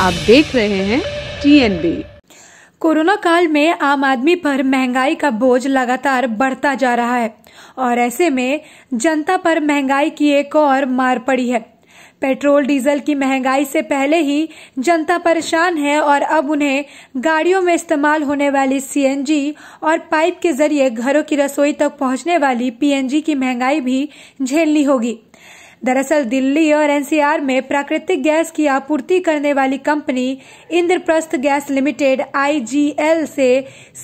आप देख रहे हैं टीएनबी कोरोना काल में आम आदमी पर महंगाई का बोझ लगातार बढ़ता जा रहा है और ऐसे में जनता पर महंगाई की एक और मार पड़ी है पेट्रोल डीजल की महंगाई से पहले ही जनता परेशान है और अब उन्हें गाड़ियों में इस्तेमाल होने वाली सीएनजी और पाइप के जरिए घरों की रसोई तक पहुंचने वाली पीएनजी की महंगाई भी झेलनी होगी दरअसल दिल्ली और एनसीआर में प्राकृतिक गैस की आपूर्ति करने वाली company Indraprastha gas limited IGL से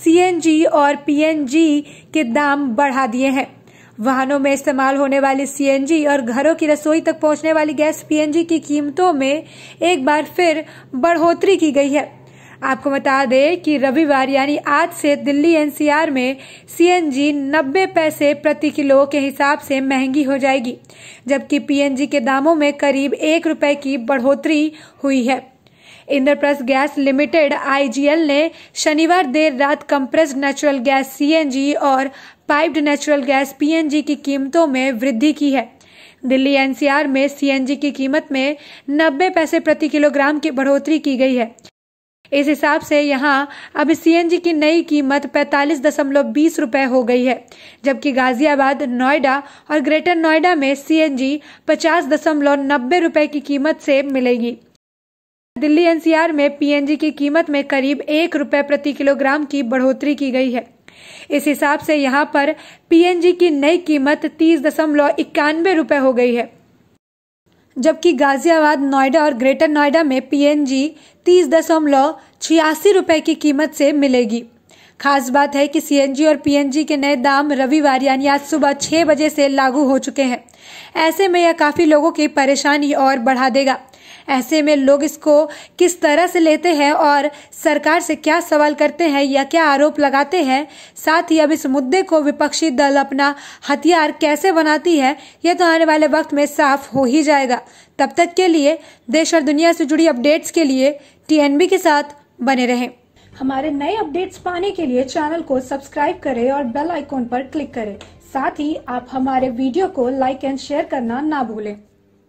सीएनजी और पीएनजी के दाम बढ़ा दिए हैं वाहनों में इस्तेमाल होने वाली सीएनजी और घरों की रसोई तक पहुंचने वाली गैस पीएनजी की कीमतों में एक बार फिर बढ़ोतरी की गई है आपको बता दें कि रविवार यानी आज से दिल्ली एनसीआर में सीएनजी 90 पैसे प्रति किलो के हिसाब से महंगी हो जाएगी जबकि पीएनजी के दामों में करीब एक रुपए की बढ़ोतरी हुई है इंद्रप्रस्थ गैस लिमिटेड आईजीएल ने शनिवार देर रात कंप्रेस्ड नेचुरल गैस सीएनजी और पाइप्ड नेचुरल गैस पीएनजी की कीमतों में वृद्धि की है दिल्ली एनसीआर में सीएनजी की कीमत में 90 पैसे प्रति किलोग्राम की बढ़ोतरी की गई है इस हिसाब से यहाँ अब सीएनजी की नई कीमत पैतालीस दशमलव बीस रूपए हो गई है जबकि गाजियाबाद नोएडा और ग्रेटर नोएडा में सीएनजी पचास दशमलव नब्बे रूपए की कीमत से मिलेगी दिल्ली एनसीआर में पीएनजी की कीमत में करीब एक रूपए प्रति किलोग्राम की बढ़ोतरी की गई है इस हिसाब से यहाँ पर पीएनजी की नई कीमत तीस दशमलव इक्यानवे रूपए हो गई है जबकि गाजियाबाद नोएडा और ग्रेटर नोएडा में पीएनजी तीस दशमलव छियासी रुपये की कीमत से मिलेगी खास बात है कि सीएनजी और पीएनजी के नए दाम रविवार यानी आज सुबह छः बजे से लागू हो चुके हैं ऐसे में यह काफ़ी लोगों की परेशानी और बढ़ा देगा ऐसे में लोग इसको किस तरह से लेते हैं और सरकार से क्या सवाल करते हैं या क्या आरोप लगाते हैं साथ ही अब इस मुद्दे को विपक्षी दल अपना हथियार कैसे बनाती है यह तो आने वाले वक्त में साफ हो ही जाएगा तब तक के लिए देश और दुनिया से जुड़ी अपडेट्स के लिए टीएनबी के साथ बने रहें हमारे नए अपडेट्स पाने के लिए चैनल को सब्सक्राइब करें और बेल आइकॉन पर क्लिक करें साथ ही आप हमारे वीडियो को लाइक एंड शेयर करना ना भूलें